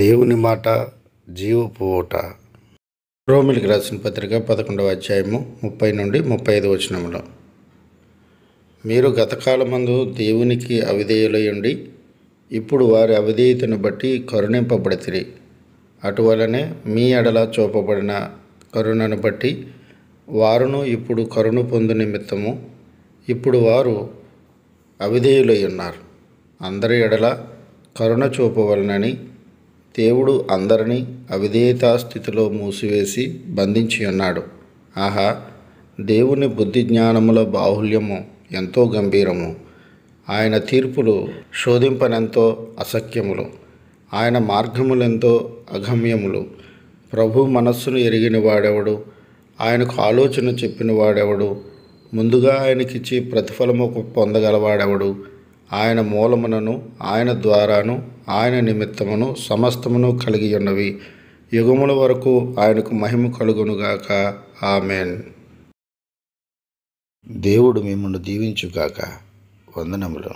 దేవుని మాట జీవపు ఊట రోమిలికి రాసిన పత్రిక పదకొండవ అధ్యాయము ముప్పై నుండి ముప్పై ఐదు వచనములు మీరు గతకాలమందు దేవునికి అవిధేయులయండి ఇప్పుడు వారి అవిధేయతను బట్టి కరుణింపబడితిరి అటువలనే మీ ఎడల చూపబడిన కరుణను బట్టి వారును ఇప్పుడు కరుణ పొందు నిమిత్తము ఇప్పుడు వారు అవిధేయులై ఉన్నారు అందరి ఎడల కరుణ చూపవలనని దేవుడు అందరినీ అవిధేయతా స్థితిలో మూసివేసి బంధించి ఉన్నాడు ఆహా దేవుని బుద్ధి జ్ఞానముల బాహుల్యము ఎంతో గంభీరము ఆయన తీర్పులు శోధింపనెంతో అసఖ్యములు ఆయన మార్గములెంతో అగమ్యములు ప్రభు మనస్సును ఎరిగిన వాడెవడు ఆయనకు ఆలోచన చెప్పిన వాడెవడు ముందుగా ఆయనకిచ్చి ప్రతిఫలము పొందగలవాడెవడు ఆయన మూలమునను ఆయన ద్వారాను ఆయన నిమిత్తమును సమస్తమును కలిగి ఉన్నవి యుగముల వరకు ఆయనకు మహిమ కలుగునుగాక ఆమెన్ దేవుడు మిమ్మల్ని దీవించుగాక వందనములు